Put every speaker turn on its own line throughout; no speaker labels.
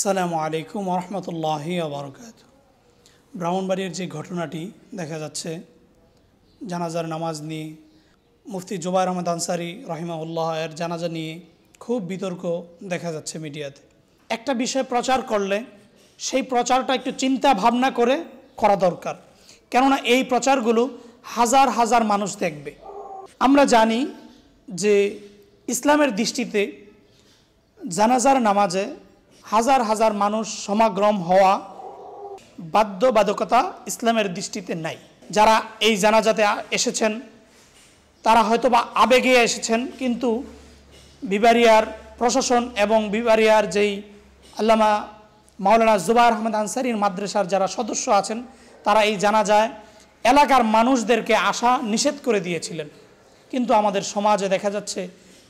সালামু আলাইকুম রহমতুল্লাহ আবরকাত ব্রাহ্মণবাড়ির যে ঘটনাটি দেখা যাচ্ছে জানাজার নামাজ নিয়ে মুফতি জুবাই আহমদ আনসারি রহিমাউল্লাহ এর জানাজা নিয়ে খুব বিতর্ক দেখা যাচ্ছে মিডিয়াতে একটা বিষয় প্রচার করলে সেই প্রচারটা একটু চিন্তা ভাবনা করে করা দরকার কেননা এই প্রচারগুলো হাজার হাজার মানুষ দেখবে আমরা জানি যে ইসলামের দৃষ্টিতে জানাজার নামাজে হাজার হাজার মানুষ সমাগম হওয়া বাধ্যবাধকতা ইসলামের দৃষ্টিতে নাই যারা এই জানাজাতে এসেছেন তারা হয়তোবা আবেগে এসেছেন কিন্তু বিবারিয়ার প্রশাসন এবং বিবারিয়ার যেই আল্লামা মাওলানা জুবার আহমেদ আনসারির মাদ্রাসার যারা সদস্য আছেন তারা এই জানাজায় এলাকার মানুষদেরকে আসা নিষেধ করে দিয়েছিলেন কিন্তু আমাদের সমাজে দেখা যাচ্ছে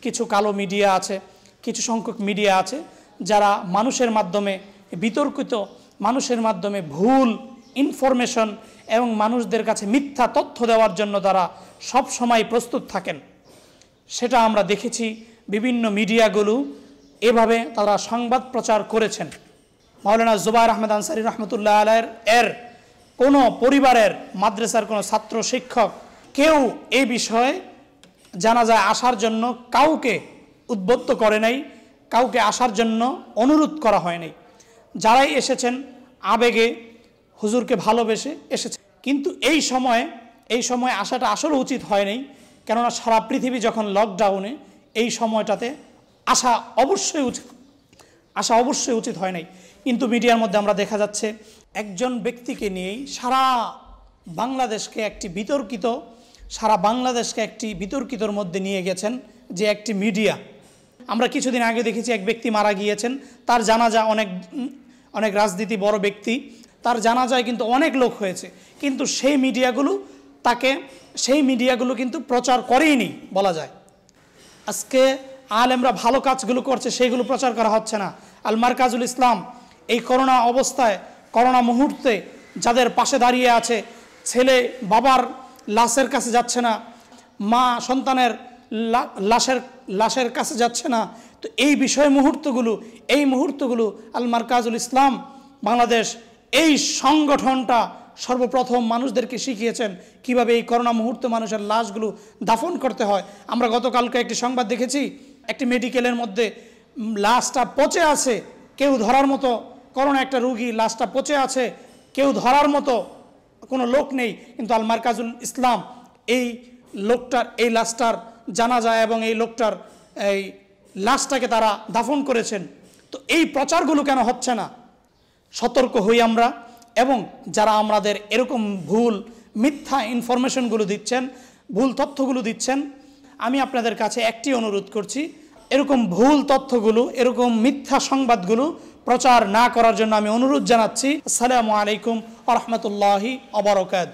কিছু কালো মিডিয়া আছে কিছু সংখ্যক মিডিয়া আছে যারা মানুষের মাধ্যমে বিতর্কিত মানুষের মাধ্যমে ভুল ইনফরমেশন এবং মানুষদের কাছে মিথ্যা তথ্য দেওয়ার জন্য তারা সব সময় প্রস্তুত থাকেন সেটা আমরা দেখেছি বিভিন্ন মিডিয়াগুলো এভাবে তারা সংবাদ প্রচার করেছেন মাওলানা জুবাইর আহমেদ আনসারি রহমতুল্লাহ আলের এর কোনো পরিবারের মাদ্রাসার কোনো ছাত্র শিক্ষক কেউ এই বিষয়ে জানা যায় আসার জন্য কাউকে উদ্বুদ্ধ করে নাই কাউকে আসার জন্য অনুরোধ করা হয়নি যারাই এসেছেন আবেগে হুজুরকে ভালোবেসে এসেছে কিন্তু এই সময়ে এই সময় আসাটা আসলে উচিত হয়নি কেননা সারা পৃথিবী যখন লকডাউনে এই সময়টাতে আসা অবশ্যই উচিত আসা অবশ্যই উচিত হয় নাই কিন্তু মিডিয়ার মধ্যে আমরা দেখা যাচ্ছে একজন ব্যক্তিকে নিয়েই সারা বাংলাদেশকে একটি বিতর্কিত সারা বাংলাদেশকে একটি বিতর্কিতর মধ্যে নিয়ে গেছেন যে একটি মিডিয়া আমরা কিছুদিন আগে দেখেছি এক ব্যক্তি মারা গিয়েছেন তার জানাজা অনেক অনেক রাজনীতি বড় ব্যক্তি তার জানাজায় কিন্তু অনেক লোক হয়েছে কিন্তু সেই মিডিয়াগুলো তাকে সেই মিডিয়াগুলো কিন্তু প্রচার করেইনি বলা যায় আজকে আলেমরা ভালো কাজগুলো করছে সেইগুলো প্রচার করা হচ্ছে না আল মার্কাজুল ইসলাম এই করোনা অবস্থায় করোনা মুহূর্তে যাদের পাশে দাঁড়িয়ে আছে ছেলে বাবার লাশের কাছে যাচ্ছে না মা সন্তানের লাশের লাশের কাছে যাচ্ছে না তো এই বিষয় মুহূর্তগুলো এই মুহূর্তগুলো আল মার্কাজুল ইসলাম বাংলাদেশ এই সংগঠনটা সর্বপ্রথম মানুষদেরকে শিখিয়েছেন কিভাবে এই করোনা মুহূর্তে মানুষের লাশগুলো দাফন করতে হয় আমরা গতকালকে একটি সংবাদ দেখেছি একটি মেডিকেলের মধ্যে লাশটা পচে আছে কেউ ধরার মতো করোনা একটা রুগী লাশটা পচে আছে কেউ ধরার মতো কোনো লোক নেই কিন্তু আল কাজুল ইসলাম এই লোকটার এই লাশটার জানা যায় এবং এই লোকটার এই লাশটাকে তারা দাফন করেছেন তো এই প্রচারগুলো কেন হচ্ছে না সতর্ক হই আমরা এবং যারা আমাদের এরকম ভুল মিথ্যা ইনফরমেশনগুলো দিচ্ছেন ভুল তথ্যগুলো দিচ্ছেন আমি আপনাদের কাছে একটি অনুরোধ করছি এরকম ভুল তথ্যগুলো এরকম মিথ্যা সংবাদগুলো প্রচার না করার জন্য আমি অনুরোধ জানাচ্ছি আসসালামু আলাইকুম আ রহমতুল্লাহি অবরকাত